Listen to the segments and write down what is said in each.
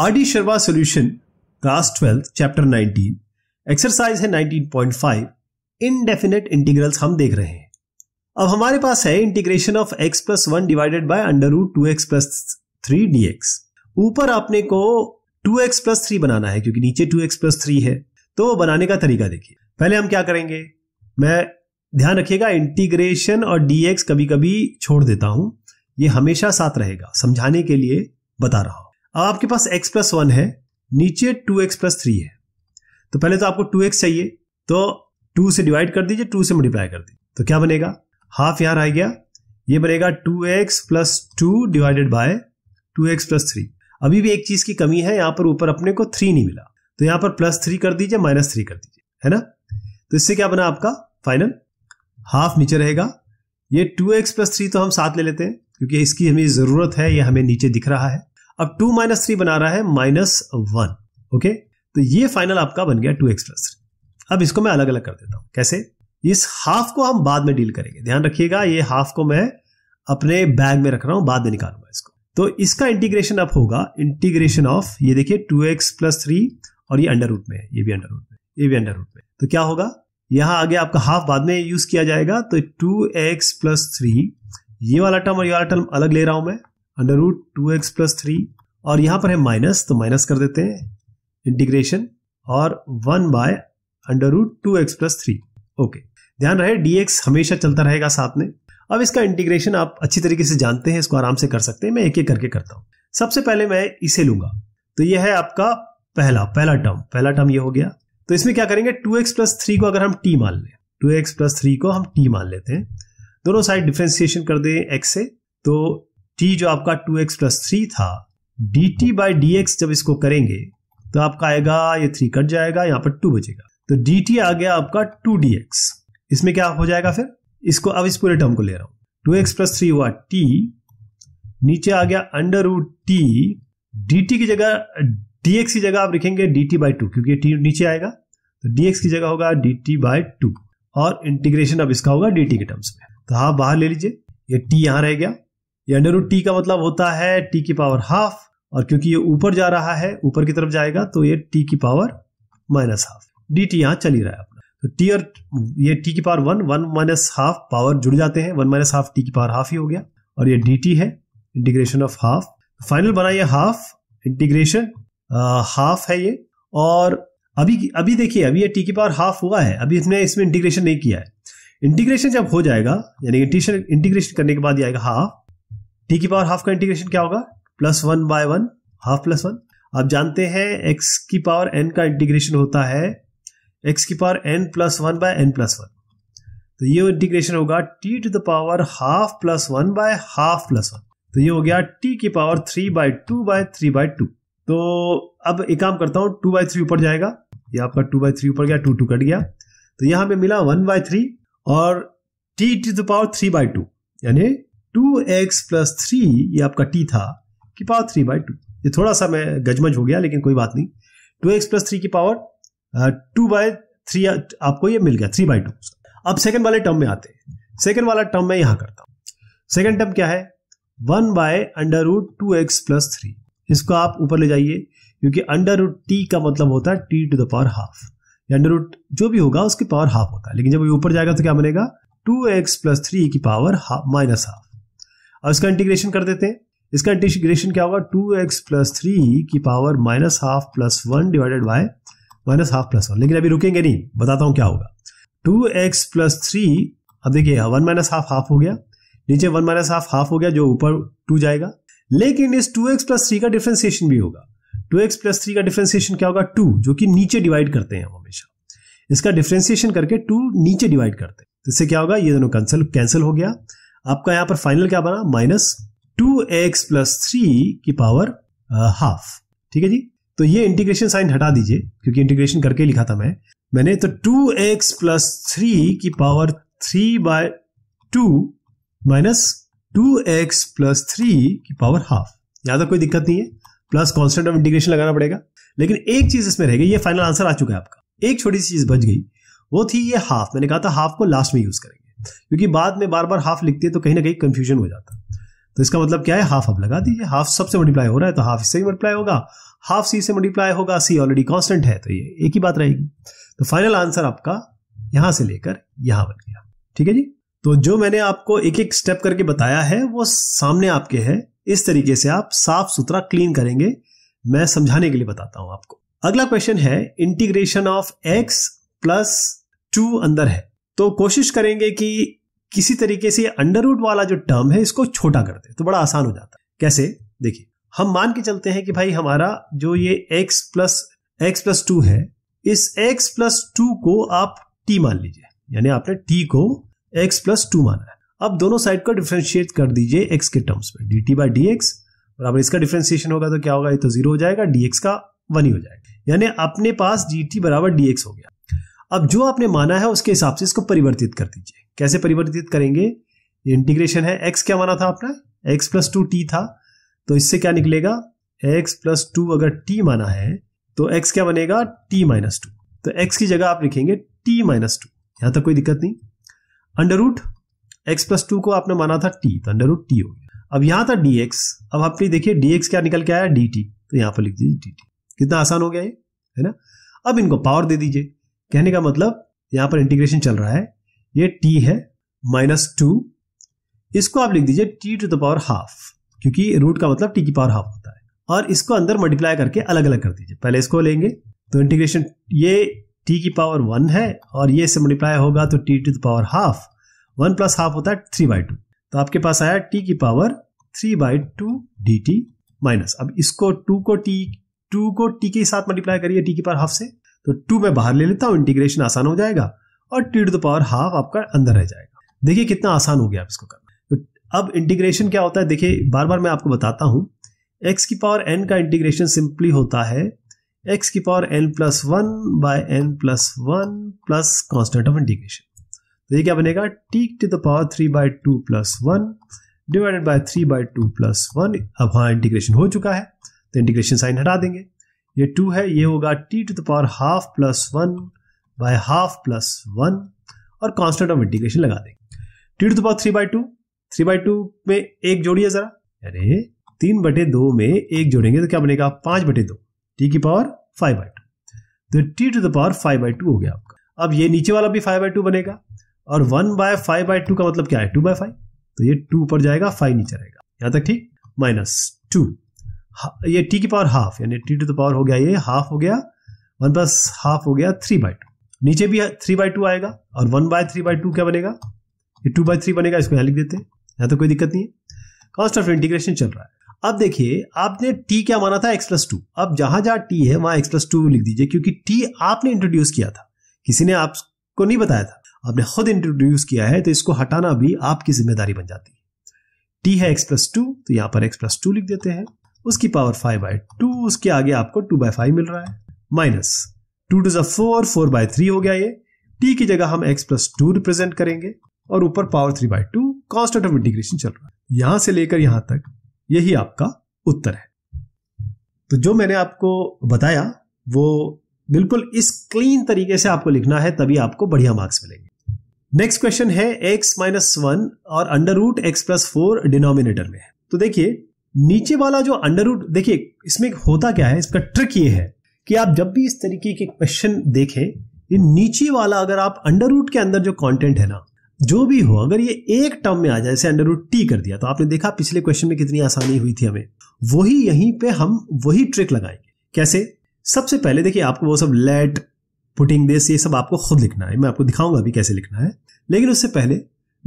RD Sharma solution class twelfth chapter 19 exercise है 19.5 indefinite integrals हम देख रहे हैं अब हमारे पास है integration of x plus one divided by under root two x plus three D X ऊपर आपने को टू एक्स प्लस थ्री बनाना है क्योंकि नीचे टू एक्स प्लस थ्री है तो बनाने का तरीका देखिए पहले हम क्या करेंगे मैं ध्यान रखिएगा इंटीग्रेशन और डीएक्स कभी कभी छोड़ देता हूं ये हमेशा साथ रहेगा समझाने के लिए बता रहा हूं अब आपके पास एक्स प्लस वन है नीचे टू एक्स प्लस थ्री है तो पहले तो आपको टू एक्स चाहिए तो टू से डिवाइड कर दीजिए टू से मल्टीप्लाई कर दीजिए तो क्या बनेगा हाफ यहां रह गया ये बनेगा two x plus two divided by two x plus three अभी भी एक चीज की कमी है यहां पर ऊपर अपने को थ्री नहीं मिला तो यहां पर प्लस थ्री कर दीजिए माइनस थ्री कर दीजिए है ना तो इससे क्या बना आपका फाइनल हाफ नीचे रहेगा ये टू एक्स प्लस थ्री तो हम साथ ले लेते हैं क्योंकि इसकी हमें ज़रूरत है ये हमें नीचे दिख रहा है अब टू माइनस थ्री बना रहा है माइनस वन ओके तो ये फाइनल आपका बन गया टू एक्स प्लस थ्री अब इसको मैं अलग अलग कर देता हूं कैसे इस हाफ को हम बाद में डील करेंगे ध्यान रखिएगा ये हाफ को मैं अपने बैग में रख रहा हूं बाद में निकालूंगा इसको तो इसका इंटीग्रेशन अब होगा इंटीग्रेशन ऑफ ये देखिए टू एक्स प्लस थ्री और ये अंडर रूट में है ये भी अंडर रूट में ये भी अंडर रूट में तो क्या होगा यहां आगे आपका हाफ बाद में यूज किया जाएगा तो टू एक्स प्लस थ्री ये वाला टर्म और ये वाला टर्म अलग ले रहा हूं मैं under root two x plus three और यहां पर है माइनस तो माइनस कर देते हैं इंटीग्रेशन और one by under root two x plus three okay ध्यान रहे डीएक्स हमेशा चलता रहेगा साथ में अब इसका इंटीग्रेशन आप अच्छी तरीके से जानते हैं इसको आराम से कर सकते हैं मैं एक एक करके करता हूं सबसे पहले मैं इसे लूंगा तो यह है आपका पहला पहला टर्म पहला टर्म ये हो गया तो इसमें क्या करेंगे टू एक्स प्लस थ्री को अगर हम टी मान लें टू एक्स प्लस थ्री को हम टी मान लेते हैं दोनों साइड डिफ्रेंसिएशन कर दें एक्स से तो टी जो आपका टू एक्स प्लस थ्री था D T by D X जब इसको करेंगे तो आपका आएगा ये थ्री कट जाएगा यहाँ पर टू बचेगा तो डी टी आ गया आपका टू डी एक्स इसमें क्या हो जाएगा फिर इसको अब इस पूरे टर्म को ले रहा हूं टू एक्स प्लस थ्री हुआ टी नीचे आ गया under root T D T की जगह डी एक्स की जगह आप लिखेंगे डी टी बाई टू क्योंकि टी नीचे आएगा तो डी एक्स की जगह होगा डी टी बाई टू और इंटीग्रेशन अब इसका होगा डी टी के टर्म्स में तो हाँ बाहर ले लीजिए ये टी यहां रह गया ये अंडर रूट टी का मतलब होता है टी की पावर हाफ और क्योंकि ये ऊपर जा रहा है ऊपर की तरफ जाएगा तो ये टी की power minus half D T यहाँ चल ही रहा है अपना तो टी और ये टी की power one one minus half power जुड़ जाते हैं वन माइनस हाफ टी की पावर हाफ ही हो गया और ये डी टी है इंटीग्रेशन ऑफ हाफ फाइनल बना ये हाफ इंटीग्रेशन हाफ है ये और अभी अभी देखिए अभी ये टी की पावर हाफ हुआ है अभी इसने इसमें इंटीग्रेशन नहीं किया है इंटीग्रेशन जब हो जाएगा यानी इंटीग्रेशन इंटीग्रेशन करने के बाद ये आएगा हाफ टी की पावर हाफ का इंटीग्रेशन क्या होगा plus one by one half plus one आप जानते हैं एक्स की पावर एन का इंटीग्रेशन होता है एक्स की power N plus one by N plus one तो ये इंटीग्रेशन होगा T to the power half plus one by half plus one तो ये हो गया टी की power three by two by three by two तो अब एक काम करता हूँ टू बाय थ्री ऊपर जाएगा ये आपका टू बाय थ्री ऊपर गया टू टू कट गया तो यहां पे मिला वन बाय थ्री और T to the power three by two यानी टू एक्स प्लस थ्री ये आपका टी था कि पावर थ्री बाई टू ये थोड़ा सा मैं गजमज हो गया लेकिन कोई बात नहीं टू एक्स प्लस थ्री की पावर टू बाय थ्री आपको ये मिल गया थ्री बाई टू अब सेकेंड वाले टर्म में आते हैं सेकेंड वाला टर्म मैं यहां करता हूं सेकेंड टर्म क्या है one by under root two x plus three इसको आप ऊपर ले जाइए क्योंकि अंडर रूट टी का मतलब होता है T to the power half under root जो भी होगा उसकी पावर हाफ होता है लेकिन जब ये ऊपर जाएगा तो क्या बनेगा टू एक्स प्लस थ्री की पावर माइनस हाफ अब इसका इंटीग्रेशन कर देते हैं इसका इंटीग्रेशन क्या होगा टू एक्स प्लस थ्री की power minus half plus one divided by minus half plus one लेकिन अभी रुकेंगे नहीं बताता हूं क्या होगा टू एक्स प्लस थ्री अब देखिए वन माइनस हाफ हाफ हो गया नीचे वन माइनस हाफ हाफ हो गया जो ऊपर टू जाएगा लेकिन इस टू एक्स प्लस थ्री का डिफ्रेंसिएशन भी होगा टू एक्स प्लस थ्री का डिफ्रेंसिएशन क्या होगा टू जो कि नीचे डिवाइड करते हैं हम हमेशा इसका डिफ्रेंसिएशन करके टू नीचे डिवाइड करते हैं इससे क्या होगा ये दोनों कैंसल कैंसिल हो गया आपका यहां पर फाइनल क्या बना minus two x plus three की पावर हाफ uh, ठीक है जी तो ये इंटीग्रेशन साइन हटा दीजिए क्योंकि इंटीग्रेशन करके लिखा था मैं मैंने तो टू एक्स प्लस थ्री की power three by two minus two x plus three की पावर हाफ यहां तक कोई दिक्कत नहीं है प्लस कॉन्स्टेंट ऑफ इंटीग्रेशन लगाना पड़ेगा लेकिन एक चीज इसमें रहेगी ये फाइनल आंसर आ चुका है आपका एक छोटी सी चीज बच गई वो थी ये हाफ मैंने कहा था हाफ को लास्ट में यूज करेंगे क्योंकि बाद में बार बार हाफ लिखते हैं तो कहीं ना कहीं कंफ्यूजन हो जाता है तो इसका मतलब क्या है हाफ आप लगा दीजिए हाफ सबसे मल्टीप्लाई हो रहा है तो हाफ इससे ही मल्टीप्लाई होगा हाफ सी से मल्टीप्लाई होगा सी ऑलरेडी कॉन्स्टेंट है तो ये एक ही बात रहेगी तो फाइनल आंसर आपका यहां से लेकर यहां बन गया ठीक है जी तो जो मैंने आपको एक एक स्टेप करके बताया है वो सामने आपके है इस तरीके से आप साफ सुथरा क्लीन करेंगे मैं समझाने के लिए बताता हूं आपको अगला क्वेश्चन है integration of x plus two अंदर है तो कोशिश करेंगे कि किसी तरीके से अंडर रूट वाला जो टर्म है इसको छोटा कर दे तो बड़ा आसान हो जाता है कैसे देखिए हम मान के चलते हैं कि भाई हमारा जो ये x plus X plus two है इस x प्लस टू को आप t मान लीजिए यानी आपने t को x प्लस टू माना है अब दोनों साइड को डिफ्रेंशिएट कर दीजिए x के टर्म्स में D T by D X बराबर इसका डिफ्रेंशिएशन होगा तो क्या होगा ये तो जीरो हो जाएगा dx का वन ही हो जाएगा यानी अपने पास dt बराबर डीएक्स हो गया अब जो आपने माना है उसके हिसाब से इसको परिवर्तित कर दीजिए कैसे परिवर्तित करेंगे इंटीग्रेशन है एक्स क्या माना था आपने एक्स प्लस टू टी था तो इससे क्या निकलेगा एक्स प्लस टू अगर टी माना है तो एक्स क्या बनेगा टी माइनस टू तो एक्स की जगह आप लिखेंगे टी माइनस टू यहां तक कोई दिक्कत नहीं under root x plus two को आपने माना था टी तो अंडर रूट टी हो गया अब यहां था डी एक्स अब आपने देखिए डी एक्स क्या निकल के आया डी टी तो यहां पर लिख दीजिए डी टी कितना आसान हो गया ये है ना अब इनको पावर दे दीजिए कहने का मतलब यहां पर इंटीग्रेशन चल रहा है ये टी है माइनस टू इसको आप लिख दीजिए T to the power half क्योंकि रूट का मतलब टी की पावर हाफ होता है और इसको अंदर मल्टीप्लाई करके अलग अलग कर दीजिए पहले इसको लेंगे तो इंटीग्रेशन ये टी की पावर वन है और ये इससे मल्टीप्लाई होगा तो T to the power half one plus half होता है थ्री बाई टू तो आपके पास आया टी की power three by two D T minus अब इसको टू को टी टू को टी के साथ मल्टीप्लाई करिए टी की पावर हाफ से तो टू मैं बाहर ले लेता हूँ इंटीग्रेशन आसान हो जाएगा और T to the power half आपका अंदर रह जाएगा देखिए कितना आसान हो गया आप इसको करना तो अब इंटीग्रेशन क्या होता है देखिए बार बार मैं आपको बताता हूँ एक्स की पावर एन का इंटीग्रेशन सिंपली होता है एक्स की power N plus one by N plus one plus constant of integration तो ये क्या बनेगा T to the power three by two plus one divided by three by two plus one अब हाँ integration हो चुका है तो इंटीग्रेशन साइन हटा देंगे ये टू है ये होगा T to the power half plus one by half plus one और कांस्टेंट ऑफ इंटीग्रेशन लगा देंगे T to the power three by two three by two में एक जोड़िए जरा अरे तीन बटे दो में एक जोड़ेंगे तो क्या बनेगा पांच बटे दो टी की पावर फाइव बाई टू तो T to the power five by two हो गया आपका अब ये नीचे वाला भी फाइव बाई टू बनेगा और one by five by two का मतलब क्या है टू बाय फाइव तो ये टू ऊपर जाएगा फाइव नीचे रहेगा यहां तक ठीक माइनस टू ये टी की पावर हाफ यानी टी टू द पावर हो गया ये हाफ हो गया वन प्लस हाफ हो गया थ्री बाई टू नीचे भी थ्री बाई टू आएगा और one by three by two क्या बनेगा ये टू बाई थ्री बनेगा इसको यहाँ लिख देते हैं यहाँ तो कोई दिक्कत नहीं है कॉस्ट ऑफ इंटीग्रेशन चल रहा है अब देखिए आपने टी क्या माना था एक्स प्लस टू अब जहां जहां टी है वहां एक्स प्लस टू लिख दीजिए क्योंकि टी आपने इंट्रोड्यूस किया था किसी ने आपको नहीं बताया था आपने खुद इंट्रोड्यूस किया है तो इसको हटाना भी आपकी जिम्मेदारी बन जाती है टी है एक्स प्लस टू तो यहां पर एक्स प्लस टू लिख देते हैं उसकी पावर फाइव बाई टू उसके आगे आपको टू बाई फाइव मिल रहा है माइनस टू टू जो फोर फोर थ्री हो गया ये टी की जगह हम एक्स प्लस टू रिप्रेजेंट करेंगे और ऊपर power three by two constant of integration चल रहा है यहां से लेकर यहां तक यही आपका उत्तर है तो जो मैंने आपको बताया वो बिल्कुल इस क्लीन तरीके से आपको लिखना है तभी आपको बढ़िया मार्क्स मिलेंगे नेक्स्ट क्वेश्चन है एक्स माइनस वन और under root x plus four denominator में तो देखिए नीचे वाला जो अंडर रूट देखिए इसमें होता क्या है इसका ट्रिक ये है कि आप जब भी इस तरीके के क्वेश्चन देखें ये नीचे वाला अगर आप अंडर रूट के अंदर जो कंटेंट है ना जो भी हो अगर ये एक टर्म में आ जाए जैसे अंडर रूट टी कर दिया तो आपने देखा पिछले क्वेश्चन में कितनी आसानी हुई थी हमें वही यहीं पे हम वही ट्रिक लगाएंगे कैसे सबसे पहले देखिए आपको वो सब लेट पुटिंग दिस ये सब आपको खुद लिखना है मैं आपको दिखाऊंगा अभी कैसे लिखना है लेकिन उससे पहले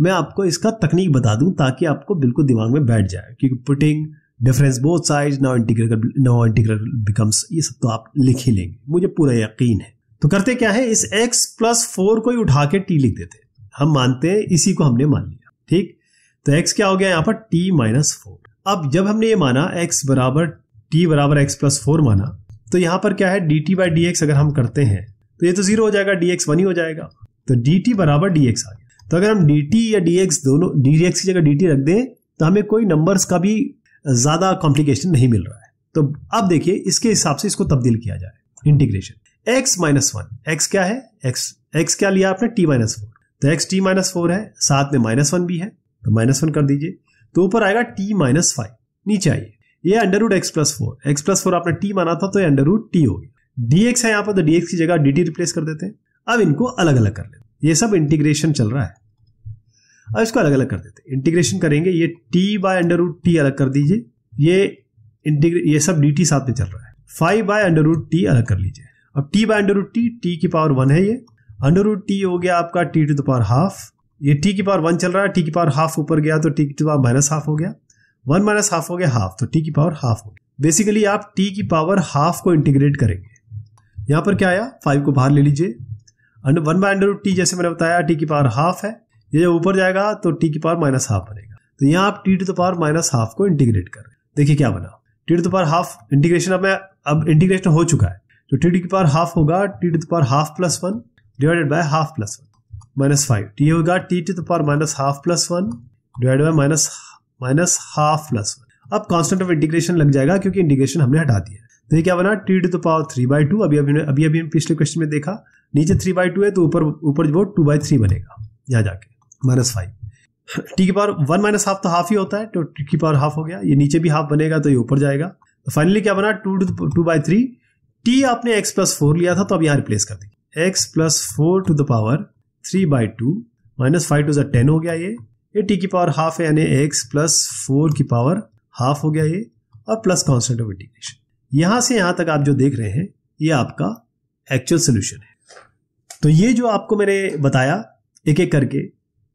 मैं आपको इसका तकनीक बता दूं ताकि आपको बिल्कुल दिमाग में बैठ जाए क्योंकि putting difference both side now integral now integral becomes ये सब तो आप लिख ही लेंगे मुझे पूरा यकीन है तो करते क्या है इस एक्स प्लस फोर को ही उठा के टी लिख देते हम मानते हैं इसी को हमने मान लिया ठीक तो एक्स क्या हो गया यहाँ पर टी माइनस फोर अब जब हमने ये माना एक्स बराबर टी बराबर एक्स प्लस फोर माना तो यहाँ पर क्या है d T by D x अगर हम करते हैं तो ये तो जीरो हो जाएगा डी एक्स वन ही हो जाएगा तो डी टी बराबर डी एक्स आ गया तो अगर हम डी या डी दोनों डी की जगह डी रख दें तो हमें कोई नंबर्स का भी ज़्यादा कॉम्प्लिकेशन नहीं मिल रहा है तो अब देखिए इसके हिसाब से इसको तब्दील किया जाए integration x minus one x क्या है एक्स एक्स क्या लिया आपने टी माइनस फोर तो एक्स टी माइनस फोर है साथ में माइनस वन भी है तो माइनस वन कर दीजिए तो ऊपर आएगा टी माइनस फाइव नीचे आइए ये under root x plus four x plus four आपने टी माना था तो ये अंडर रूट टी हो गया है यहाँ पर तो डीएक्स की जगह डी टी रिप्लेस कर देते हैं अब इनको अलग अलग कर लेते हैं ये सब इंटीग्रेशन चल रहा है अब इसको अलग अलग कर देते हैं इंटीग्रेशन करेंगे ये t by under root t अलग कर दीजिए ये इंटीग्रे ये सब डी साथ में चल रहा है five by under root t अलग कर लीजिए अब t by under root t t की पावर वन है ये अंडर रूट टी हो गया आपका T to the power half ये टी की पावर वन चल रहा है टी की पावर हाफ ऊपर गया तो टी की पावर माइनस हाफ हो गया वन माइनस हाफ हो गया हाफ तो टी की पावर हाफ हो गया बेसिकली आप टी की पावर हाफ को इंटीग्रेट करेंगे यहां पर क्या आया फाइव को बाहर ले लीजिए वन बाय अंडर टी जैसे मैंने बताया टी की पावर हाफ है ये जब ऊपर जाएगा तो टी की पावर माइनस हाफ बनेगा तो यहाँ आप t to the power minus half को इंटीग्रेट कर रहे हैं देखिए क्या बना t to the power half integration अब मैं अब इंटीग्रेशन हो चुका है तो टी टू की पावर हाफ होगा T to the power half plus one divided by half plus one minus five t होगा T to the power minus half plus one divide by minus minus half plus one अब constant of integration लग जाएगा क्योंकि integration हमने हटा दिया तो ये क्या बना t to the power three by two अभी अभी अभी अभी पिछले क्वेश्चन में देखा नीचे थ्री बाई टू है तो ऊपर ऊपर जो टू बाई थ्री बनेगा यहाँ जाके माइनस फाइव टी की पावर वन माइनस हाफ तो हाफ ही होता है तो टी की पावर हाफ हो गया ये नीचे भी हाफ बनेगा तो ये ऊपर जाएगा तो फाइनली क्या बना two two by three t आपने एक्स प्लस फोर लिया था तो अब यहाँ रिप्लेस कर दी x plus four to the power three by two minus five two जो टेन हो गया ये ये टी की पावर हाफ है यानी एक्स प्लस फोर की पावर हाफ हो गया ये और प्लस कॉन्स्टेंट ऑफ इंटीग्रेशन यहां से यहां तक आप जो देख रहे हैं ये आपका एक्चुअल सोल्यूशन है तो ये जो आपको मैंने बताया एक एक करके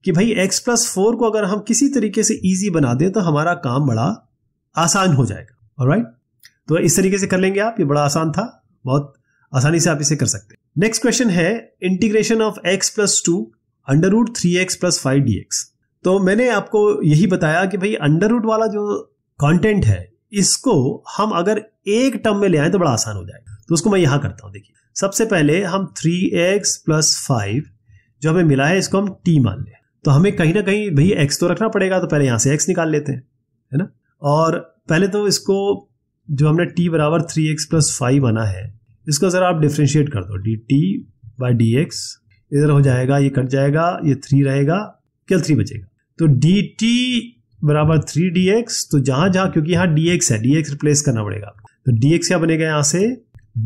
कि भाई x प्लस फोर को अगर हम किसी तरीके से इजी बना दें तो हमारा काम बड़ा आसान हो जाएगा राइट तो इस तरीके से कर लेंगे आप ये बड़ा आसान था बहुत आसानी से आप इसे कर सकते हैं नेक्स्ट क्वेश्चन है integration of x plus two under root three x plus five d x तो मैंने आपको यही बताया कि भाई अंडर रूट वाला जो कंटेंट है इसको हम अगर एक टर्म में ले आए तो बड़ा आसान हो जाएगा तो उसको मैं यहां करता हूं देखिए सबसे पहले हम थ्री एक्स प्लस फाइव जो हमें मिला है इसको हम टी मान लें तो हमें कहीं ना कहीं भाई एक्स तो रखना पड़ेगा तो पहले यहां से एक्स निकाल लेते हैं है ना और पहले तो इसको जो हमने टी बराबर थ्री एक्स प्लस फाइव बना है इसको ज़रा आप डिफ्रेंशिएट कर दो d T by D x इधर हो जाएगा ये कट जाएगा ये थ्री रहेगा केवल थ्री बचेगा तो डी टी बराबर थ्री डी एक्स तो जहां जहां क्योंकि यहां डी एक्स है डी एक्स रिप्लेस करना पड़ेगा तो डी एक्स क्या बनेगा यहां से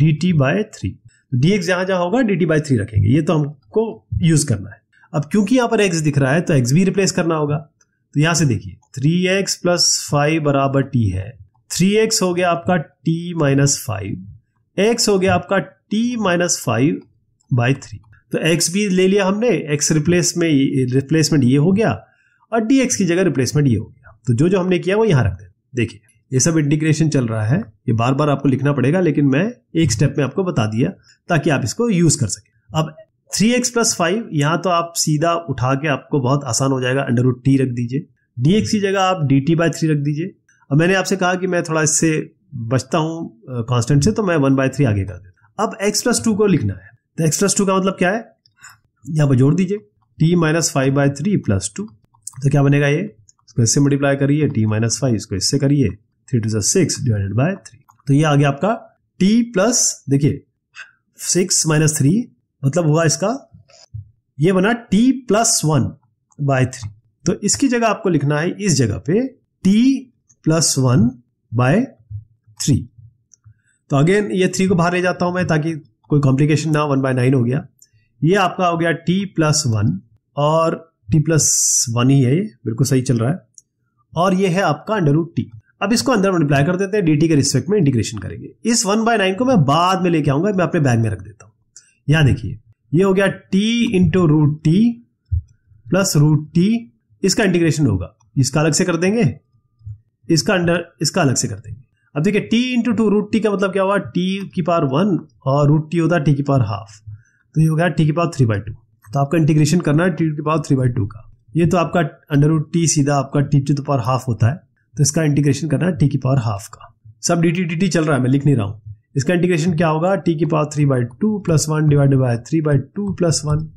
d t by three D x जहां जहां होगा डी टी बाई थ्री रखेंगे ये तो हमको यूज करना है अब क्योंकि यहां पर एक्स दिख रहा है तो एक्स भी रिप्लेस करना होगा तो यहां से देखिए थ्री एक्स प्लस फाइव बराबर टी है थ्री एक्स हो गया आपका टी माइनस फाइव एक्स हो गया आपका t minus five by three तो एक्स भी ले लिया हमने एक्स रिप्लेस में रिप्लेसमेंट ये हो गया और डी एक्स की जगह रिप्लेसमेंट ये हो गया तो जो जो हमने किया वो यहां रख दिया देखिए ये सब इंटीग्रेशन चल रहा है ये बार बार आपको लिखना पड़ेगा लेकिन मैं एक स्टेप में आपको बता दिया ताकि आप इसको यूज कर सके अब थ्री एक्स प्लस फाइव यहाँ तो आप सीधा उठा के आपको बहुत आसान हो जाएगा अंडर रूट टी रख दीजिए डी एक्स की जगह आप डी टी बाय थ्री रख दीजिए अब मैंने आपसे कहा कि मैं थोड़ा इससे बचता हूं कॉन्स्टेंट से तो मैं वन बाय थ्री आगे कर देता अब एक्स प्लस टू को लिखना है तो एक्स प्लस टू का मतलब क्या है यहां पर जोड़ दीजिए t minus five by three plus two तो क्या बनेगा ये इसको इससे मल्टीप्लाई करिए टी माइनस फाइव इसको इससे करिए three two six divided by three तो ये आ गया आपका टी प्लस देखिए सिक्स माइनस थ्री मतलब हुआ इसका ये बना t plus one by three तो इसकी जगह आपको लिखना है इस जगह पे t plus one by three तो अगेन ये थ्री को बाहर ले जाता हूं मैं ताकि कोई कॉम्प्लिकेशन ना वन बाय नाइन हो गया ये आपका हो गया टी प्लस वन और टी प्लस वन ही है ये बिल्कुल सही चल रहा है और ये है आपका अंडर रूट टी अब इसको अंदर मल्टीप्लाई कर देते हैं डी के रिस्पेक्ट में इंटीग्रेशन करेंगे इस वन बाय नाइन को मैं बाद में लेके आऊंगा मैं अपने बैग में रख देता हूं यहां देखिए ये हो गया t into root T plus root t इसका इंटीग्रेशन होगा इसका अलग से कर देंगे इसका अंडर इसका अलग से कर देंगे अब देखिए t into two root t का मतलब क्या हुआ टी की पावर वन और रूट टी होता है टी की पावर हाफ तो ये हो गया टी की पावर थ्री बाय टू तो आपका इंटीग्रेशन करना है टी की पावर थ्री बाय टू का ये तो आपका अंडर रूट टी सीधा आपका टी टू पावर हाफ होता है तो इसका इंटीग्रेशन करना है टी की पावर हाफ का सब डी टी टी टी चल रहा है मैं लिख नहीं रहा हूँ इसका इंटीग्रेशन क्या होगा टी की power three by two plus one divided by three by two plus one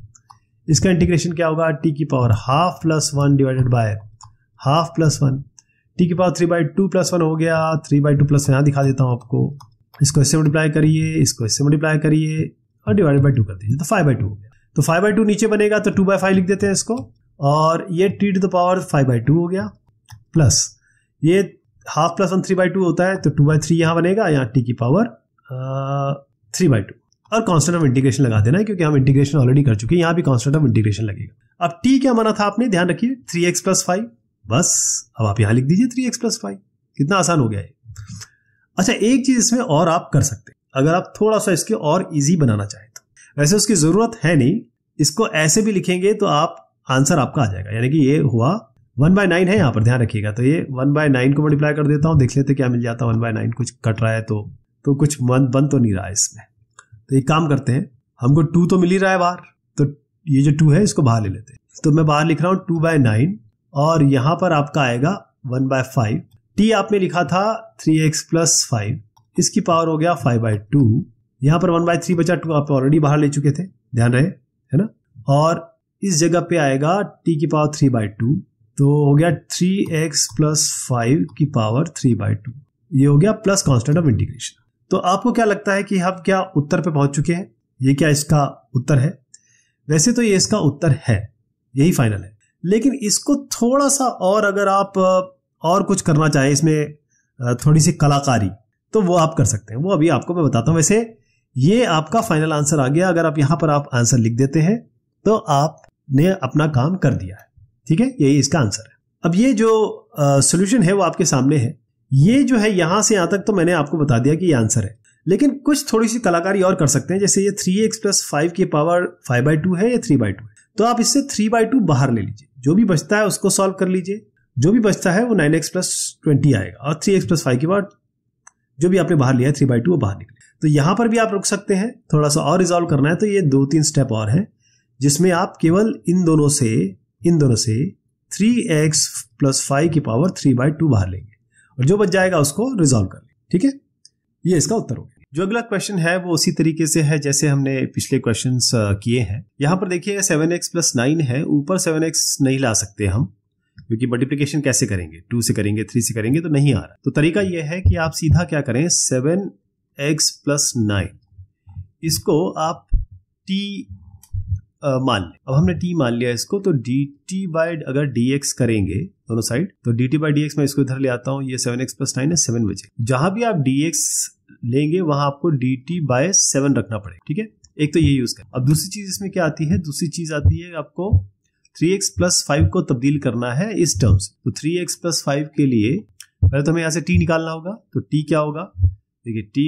इसका इंटीग्रेशन क्या होगा टी की power half plus one divided by half plus one t की power three by two plus one हो गया three by two plus यहाँ दिखा देता हूँ आपको इसको इससे मल्टीप्लाई करिए इसको इससे मल्टीप्लाई करिए और डिवाइडेड बाई टू कर दीजिए तो फाइव बाई टू हो गया तो फाइव बाई टू नीचे बनेगा तो टू बाई फाइव लिख देते हैं इसको और ये t to the power five by two हो गया प्लस ये half plus one three by two होता है तो टू बाई थ्री यहाँ बनेगा यहाँ टी की पावर थ्री बाई टू और कॉन्स्टेंट ऑफ इंटीग्रेशन लगा देना है क्योंकि हम इंटीग्रेशन ऑलरेडी कर चुके हैं यहाँ भी कॉन्स्टेंट ऑफ इंटीग्रेशन लगेगा अब टी क्या माना था आपने ध्यान रखिए थ्री एक्स प्लस फाइव बस अब आप यहाँ लिख दीजिए थ्री एक्स प्लस फाइव कितना आसान हो गया है अच्छा एक चीज इसमें और आप कर सकते हैं अगर आप थोड़ा सा इसके और इजी बनाना चाहें तो वैसे उसकी जरूरत है नहीं इसको ऐसे भी लिखेंगे तो आप आंसर आपका आ जाएगा यानी कि ये हुआ वन बाय नाइन है यहाँ पर ध्यान रखिएगा तो ये वन बाय नाइन को मल्टीप्लाई कर देता हूँ देख लेते क्या मिल जाता है वन बाय नाइन कुछ कट रहा है तो तो कुछ मन बन तो नहीं रहा है इसमें तो एक काम करते हैं हमको टू तो मिल ही रहा है बाहर तो ये जो टू है इसको बाहर ले लेते हैं तो मैं बाहर लिख रहा हूँ टू बाय नाइन और यहाँ पर आपका आएगा वन बाय फाइव टी आपने लिखा था थ्री एक्स प्लस फाइव इसकी पावर हो गया फाइव बाय टू यहाँ पर वन बाय थ्री बचा टू आप ऑलरेडी बाहर ले चुके थे ध्यान रहे है ना और इस जगह पे आएगा टी की पावर थ्री बाय टू तो हो गया थ्री एक्स प्लस फाइव की पावर थ्री बाई टू ये हो गया प्लस कॉन्स्टेंट ऑफ इंटीग्रेशन तो आपको क्या लगता है कि हम क्या उत्तर पे पहुंच चुके हैं ये क्या इसका उत्तर है वैसे तो ये इसका उत्तर है यही फाइनल है लेकिन इसको थोड़ा सा और अगर आप और कुछ करना चाहें इसमें थोड़ी सी कलाकारी तो वो आप कर सकते हैं वो अभी आपको मैं बताता हूँ वैसे ये आपका फाइनल आंसर आ गया अगर आप यहां पर आप आंसर लिख देते हैं तो आपने अपना काम कर दिया है ठीक है यही इसका आंसर है अब ये जो सोल्यूशन है वो आपके सामने है ये जो है यहां से यहां तक तो मैंने आपको बता दिया कि ये आंसर है लेकिन कुछ थोड़ी सी कलाकारी और कर सकते हैं जैसे ये थ्री एक्स प्लस फाइव की पावर फाइव बाई टू है या थ्री बाई टू है तो आप इससे थ्री बाई टू बाहर ले लीजिए जो भी बचता है उसको सॉल्व कर लीजिए जो भी बचता है वो नाइन एक्स प्लस ट्वेंटी आएगा और थ्री एक्स प्लस फाइव के बाद जो भी आपने बाहर लिया है थ्री बाई टू वो बाहर निकले तो यहां पर भी आप रुक सकते हैं थोड़ा सा और रिजॉल्व करना है तो ये दो तीन स्टेप और हैं जिसमें आप केवल इन दोनों से इन दोनों से थ्री एक्स प्लस फाइव की पावर थ्री बाई टू बाहर लेंगे और जो बच जाएगा उसको रिजॉल्व कर लेंगे ठीक है ये इसका उत्तर होगा जो अगला क्वेश्चन है वो उसी तरीके से है जैसे हमने पिछले क्वेश्चन किए हैं यहाँ पर देखिए सेवन एक्स प्लस नाइन है ऊपर सेवन एक्स नहीं ला सकते हम क्योंकि मल्टीप्लीकेशन कैसे करेंगे टू से करेंगे थ्री से करेंगे तो नहीं आ रहा तो तरीका यह है कि आप सीधा क्या करें सेवन एक्स प्लस नाइन इसको आप टी मान लें अब हमने टी मान लिया इसको तो डी टी बाई अगर डी एक्स करेंगे दोनों साइड तो d T by D x मैं इसको इधर ले आता हूँ ये सेवन एक्स प्लस नाइन है सेवन बचे जहां भी आप डी एक्स लेंगे वहां आपको डी टी बाय सेवन रखना पड़ेगा ठीक है एक तो ये यूज कर अब दूसरी चीज इसमें क्या आती है दूसरी चीज आती है आपको थ्री एक्स प्लस फाइव को तब्दील करना है इस टर्म से तो थ्री एक्स प्लस फाइव के लिए पहले तो हमें यहाँ से टी निकालना होगा तो टी क्या होगा देखिए टी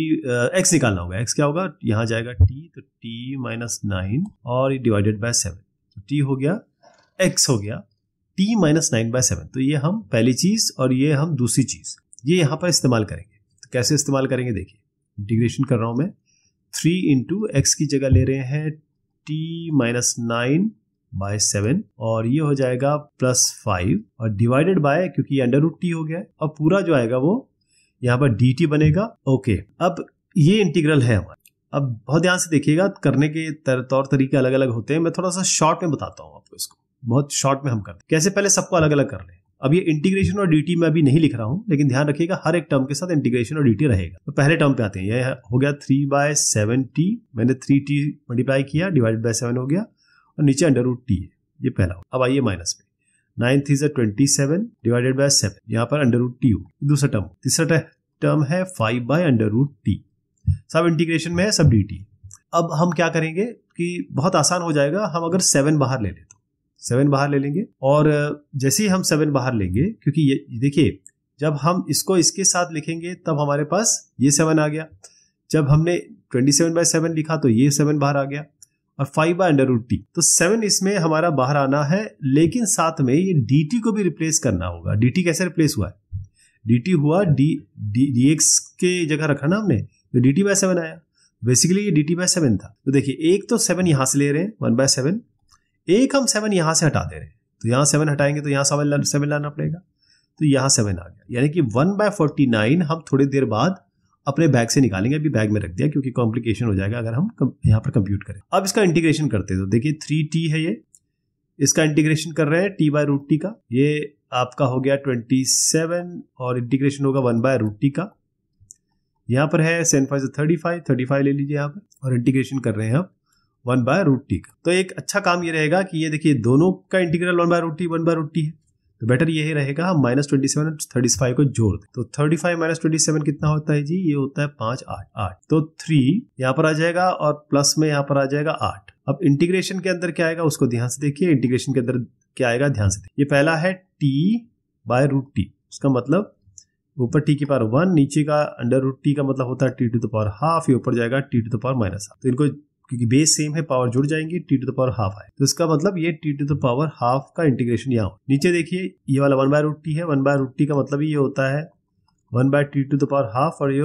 एक्स निकालना होगा एक्स क्या होगा यहाँ जाएगा टी तो टी माइनस नाइन और डिवाइडेड बाय सेवन तो टी हो गया एक्स हो गया t minus nine by seven तो ये हम पहली चीज और ये हम दूसरी चीज ये यहाँ पर इस्तेमाल करेंगे तो कैसे इस्तेमाल करेंगे देखिए इंटीग्रेशन कर रहा हूँ मैं थ्री इंटू एक्स की जगह ले रहे हैं t minus nine by seven और ये हो जाएगा प्लस फाइव और डिवाइडेड बाय क्योंकि अंडर रूट टी हो गया और पूरा जो आएगा वो यहाँ पर डी टी बनेगा ओके अब ये इंटीग्रल है हमारा अब बहुत ध्यान से देखिएगा करने के तर, तौर तरीके अलग अलग होते हैं मैं थोड़ा सा शॉर्ट में बताता हूँ आपको इसको बहुत शॉर्ट में हम करते हैं कैसे पहले सबको अलग अलग कर लें अब ये इंटीग्रेशन और डीटी मैं अभी नहीं लिख रहा हूँ लेकिन ध्यान रखिएगा हर एक टर्म के साथ इंटीग्रेशन और डीटी रहेगा तो पहले टर्म पे आते हैं ये हो गया थ्री बाय सेवन टी मैंने थ्री टी मल्टीप्लाई किया डिवाइड बाय सेवन हो गया और नीचे अंडर रूट टी है ये पहला अब आइए माइनस में nine three twenty seven divided by seven यहाँ पर अंडर रूट टी हो दूसरा टर्म तीसरा टर्म है five by under root t सब इंटीग्रेशन में है सब डी टी अब हम क्या करेंगे कि बहुत आसान हो जाएगा हम अगर सेवन बाहर ले लें तो सेवन बाहर ले लेंगे और जैसे ही हम सेवन बाहर लेंगे क्योंकि ये देखिए जब हम इसको इसके साथ लिखेंगे तब हमारे पास ये सेवन आ गया जब हमने ट्वेंटी सेवन बाय सेवन लिखा तो ये सेवन बाहर आ गया और five by under root t तो सेवन इसमें हमारा बाहर आना है लेकिन साथ में ये डी को भी रिप्लेस करना होगा डी कैसे रिप्लेस हुआ है डी हुआ डी डी डी एक्स के जगह रखा ना हमने तो डी टी बाय सेवन आया बेसिकली ये डी टी बाय सेवन था तो देखिए एक तो सेवन यहाँ से ले रहे हैं वन बाय सेवन एक हम सेवन यहाँ से हटा दे रहे हैं तो यहाँ सेवन हटाएंगे तो यहाँ सेवन लाना पड़ेगा तो यहाँ सेवन आ गया यानी कि वन बाय फोर्टी नाइन हम थोड़ी देर बाद अपने बैग से निकालेंगे अभी बैग में रख दिया क्योंकि कॉम्प्लिकेशन हो जाएगा अगर हम यहाँ पर कंप्यूट करें अब इसका इंटीग्रेशन करते हैं तो देखिए थ्री टी है ये इसका इंटीग्रेशन कर रहे हैं टी बाय रूट टी का ये आपका हो गया ट्वेंटी सेवन और इंटीग्रेशन होगा वन बाय रूट टी का यहाँ पर है सेवन फाइव से थर्टी फाइव थर्टी फाइव ले लीजिए यहाँ पर और इंटीग्रेशन कर रहे हैं आप वन बाय रूट टी का तो एक अच्छा काम ये रहेगा कि ये देखिए दोनों का integral one by root t one by root t है तो बेटर यही रहेगा हम minus twenty seven thirty five को जोड़ दें तो thirty five minus twenty seven कितना होता है जी ये होता है पांच आठ आठ तो थ्री यहाँ पर आ जाएगा और प्लस में यहाँ पर आ जाएगा आठ अब इंटीग्रेशन के अंदर क्या आएगा उसको ध्यान से देखिए इंटीग्रेशन के अंदर क्या आएगा ध्यान से ये पहला है टी बाय रूट टी उसका मतलब ऊपर टी की पावर वन नीचे का अंडर रूट टी का मतलब होता है T to the power half ये ऊपर जाएगा T to the power minus half तो इनको क्योंकि बेस सेम है पावर जुड़ जाएंगी t to the power half आए तो इसका मतलब ये t to the power half का इंटीग्रेशन यहाँ नीचे देखिए ये वाला वन बाय रूट टी है वन बाय रूट टी का मतलब ये होता है one by t to the power half और ये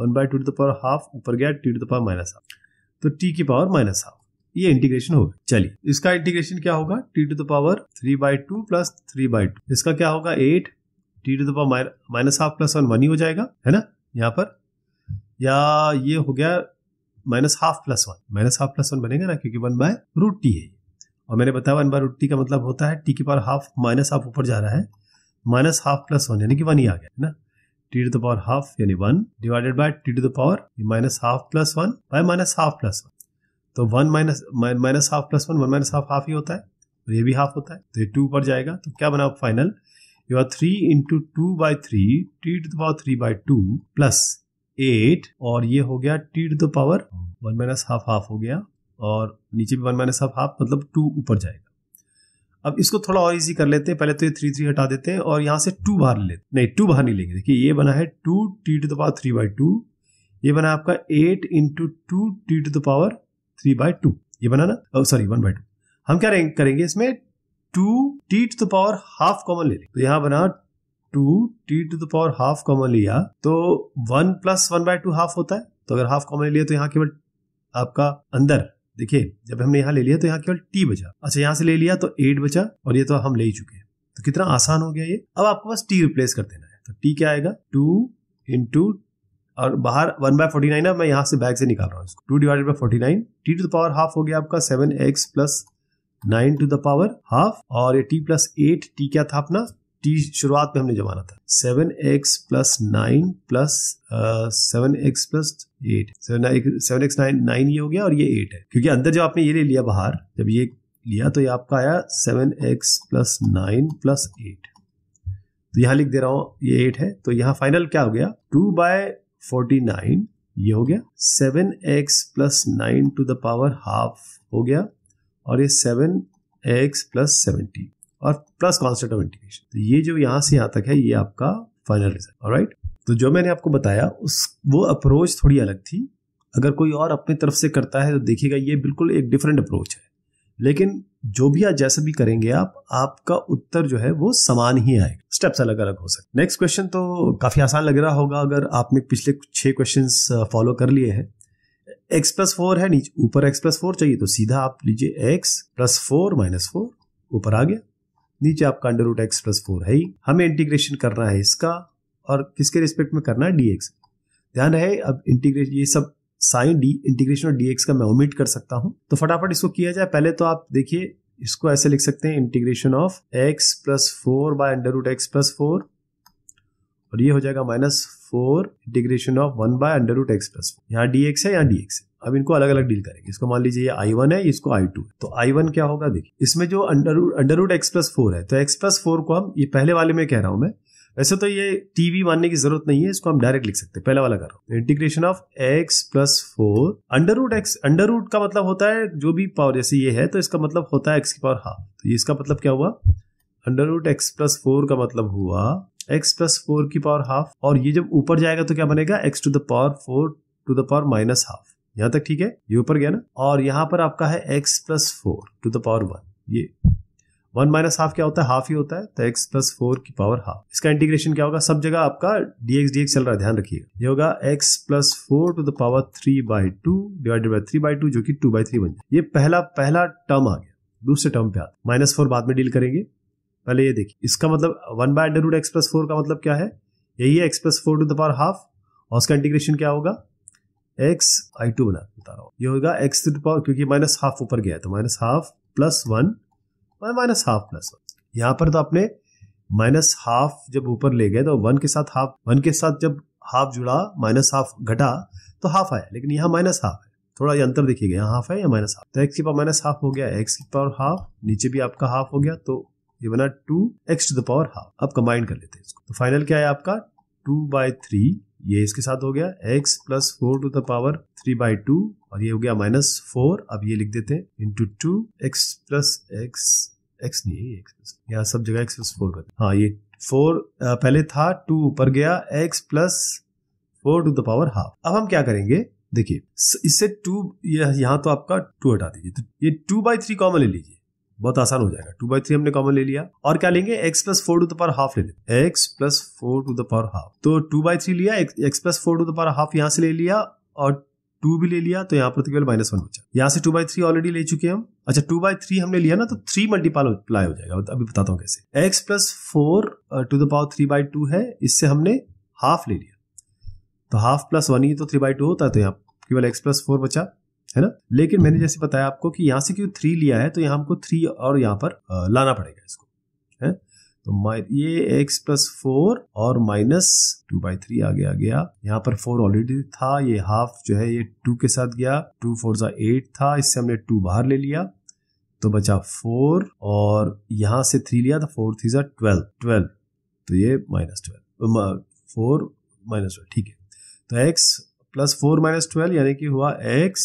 one by two to the power half ऊपर गया t to the power minus half तो टी की पावर माइनस हाफ ये इंटीग्रेशन होगा चलिए इसका इंटीग्रेशन क्या होगा T to the power three by two plus three by two इसका क्या होगा eight t to the power minus half plus one one ही हो जाएगा है ना यहाँ पर या ये हो गया minus half plus one minus half plus one बनेगा ना क्योंकि वन बाय रूट टी है और मैंने बताया वन बाय रूट टी का मतलब होता है टी की पावर हाफ माइनस हाफ ऊपर जा रहा है माइनस हाफ प्लस वन यानी कि वन ही आ गया है ना t to the power half यानी one divided by t to the power minus half plus one by minus half plus one तो one minus minus half plus one one minus half half ही होता है और ये भी half होता है तो ये टू ऊपर जाएगा तो क्या बना final you are three into two by three t to the power three by two plus eight और ये हो गया t to the power one minus half half हो गया और नीचे भी वन माइनस हाफ हाफ मतलब टू ऊपर जाएगा अब इसको थोड़ा और इजी कर लेते हैं पहले तो ये थ्री थ्री हटा देते हैं और यहाँ से टू बाहर ले लेते नहीं टू बाहर नहीं लेंगे देखिए ये बना है two t to the power three by two ये बना आपका eight into two t to the power three by two ये बना ना सॉरी वन बाई टू हम क्या करेंगे इसमें two t to the power half common ले लेंगे तो यहाँ बना two t to the power half common लिया तो one plus one by two half होता है तो अगर हाफ कॉमन लिया तो यहाँ केवल आपका अंदर देखिए जब हमने यहाँ ले लिया तो यहाँ केवल टी बचा अच्छा यहाँ से ले लिया तो एट बचा और ये तो हम ले ही चुके हैं तो कितना आसान हो गया ये अब आपको बस टी रिप्लेस कर देना है तो टी क्या आएगा टू इंटू और बाहर वन बाय फोर्टी नाइन है मैं यहाँ से बैग से निकाल रहा हूँ इसको two divided by forty nine t to the power half हो गया आपका seven x plus nine to the power half और ये टी प्लस एट टी क्या था अपना टी शुरुआत में हमने जमाना था seven x plus nine plus seven x plus eight seven x nine nine ये हो गया और ये एट है क्योंकि अंदर जब आपने ये ले लिया बाहर जब ये लिया तो ये आपका आया seven x plus nine plus eight तो यहाँ लिख दे रहा हूं ये एट है तो यहाँ फाइनल क्या हो गया टू बाय फोर्टी नाइन ये हो गया seven x plus nine to the power half हो गया और ये सेवन एक्स प्लस सेवेंटी और प्लस कॉन्स्टेंट ऑफ इंटीग्रेशन तो ये जो यहाँ से यहाँ तक है ये आपका फाइनल रिजल्ट राइट तो जो मैंने आपको बताया उस वो अप्रोच थोड़ी अलग थी अगर कोई और अपनी तरफ से करता है तो देखिएगा ये बिल्कुल एक डिफरेंट अप्रोच है लेकिन जो भी आप जैसा भी करेंगे आप आपका उत्तर जो है वो समान ही आएगा स्टेप्स अलग अलग हो सकते नेक्स्ट क्वेश्चन तो काफी आसान लग रहा होगा अगर आपने पिछले छह क्वेश्चन फॉलो कर लिए हैं एक्स प्लस फोर है नीचे ऊपर एक्स प्लस फोर चाहिए तो सीधा आप लीजिए x plus four minus four ऊपर आ गया नीचे आपका under root x plus four है ही हमें इंटीग्रेशन करना है इसका और किसके रिस्पेक्ट में करना है डी एक्स ध्यान रहे अब इंटीग्रेशन ये सब साइन डी इंटीग्रेशन और डी का मैं ओमिट कर सकता हूँ तो फटाफट इसको किया जाए पहले तो आप देखिए इसको ऐसे लिख सकते हैं integration of x plus four by under root x plus four और ये हो जाएगा minus four integration of one by under root x plus four यहाँ डी एक्स है यहाँ डी एक्स है अब इनको अलग अलग डील करेंगे इसको मान लीजिए ये आई वन है इसको आई टू तो आई वन क्या होगा देखिए इसमें जो under under root x plus four है तो एक्स प्लस फोर को हम ये पहले वाले में कह रहा हूं मैं वैसे तो ये टीवी मानने की जरूरत नहीं है इसको हम डायरेक्ट लिख सकते हैं पहला वाला कर रहा हूँ integration of x plus four under root x under root का मतलब होता है जो भी पावर जैसे ये है तो इसका मतलब होता है एक्स की पावर हाफ तो ये इसका मतलब क्या हुआ under root x plus four का मतलब हुआ एक्स प्लस फोर की पावर हाफ और ये जब ऊपर जाएगा तो क्या बनेगा x to the power four to the power minus half यहां तक ठीक है ये ऊपर गया ना और यहाँ पर आपका है x plus four to the power one ये वन माइनस हाफ क्या होता है हाफ ही होता है तो एक्स प्लस फोर की पावर हाफ इसका इंटीग्रेशन क्या होगा सब जगह आपका डीएक्स डीएक्स चल रहा है ध्यान रखिएगा ये होगा x plus four to the power three by two divided by three by two जो कि टू बाई थ्री बन जाए ये पहला पहला टर्म आ गया दूसरे टर्म पे आता माइनस फोर बाद में डील करेंगे पहले ये देखिए इसका मतलब one by under root x plus four का मतलब क्या है यही है x plus four to the power half और उसका इंटीग्रेशन क्या होगा एक्स आई टू बना बता रहा हूँ ये होगा एक्स टू पावर क्योंकि माइनस हाफ ऊपर गया है तो माइनस हाफ प्लस वन और माइनस हाफ प्लस वन यहाँ पर तो आपने माइनस हाफ जब ऊपर ले गए तो वन के साथ हाफ वन के साथ जब हाफ जुड़ा माइनस हाफ घटा तो हाफ आया लेकिन यहाँ माइनस हाफ है थोड़ा ये अंतर देखिएगा यहाँ हाफ है या माइनस हाफ तो एक्स की पावर माइनस हाफ हो गया एक्स की पावर हाफ नीचे भी आपका हाफ हो गया तो ये बना two x to the power half अब कंबाइन कर लेते हैं इसको तो फाइनल क्या है आपका टू बाई थ्री ये इसके साथ हो गया x plus four to the power three by two और ये हो गया माइनस फोर अब ये लिख देते हैं into two x plus x x नहीं है एक्स प्लस यहाँ सब जगह एक्स प्लस फोर कर हाँ ये फोर पहले था टू ऊपर गया x plus four to the power half अब हम क्या करेंगे देखिए इससे टू यहाँ तो आपका टू हटा दीजिए तो ये टू बाई थ्री कॉमन ले लीजिए बहुत आसान हो जाएगा टू बाई थ्री हमने कॉमन ले लिया और क्या लेंगे x plus four to the power half ले लेंगे x plus four to the power half तो टू बाई थ्री लिया x plus four to the power half यहाँ से ले लिया और टू भी ले लिया तो यहाँ पर तो केवल माइनस वन बचा यहाँ से टू बाई थ्री ऑलरेडी ले चुके हम अच्छा टू बाई थ्री हमने लिया ना तो थ्री मल्टीप्लाई हो जाएगा अभी बताता हूँ कैसे x plus four to the power three by two है इससे हमने हाफ ले लिया तो हाफ प्लस वन ही तो थ्री बाई टू होता है तो यहाँ केवल एक्स प्लस फोर बचा है ना लेकिन मैंने जैसे बताया आपको कि यहां से क्यों थ्री लिया है तो यहाँ हमको थ्री और यहाँ पर लाना पड़ेगा इसको है तो ये एक्स प्लस फोर और माइनस टू बाई थ्री आगे आ गया यहाँ पर फोर ऑलरेडी था ये हाफ जो है ये टू के साथ गया टू फोर सा एट था इससे हमने टू बाहर ले लिया तो बचा फोर और यहाँ से थ्री लिया तो फोर थ्री सा ट्वेल्व ट्वेल्व तो ये minus twelve four minus twelve ठीक है तो x plus four minus twelve यानी कि हुआ एक्स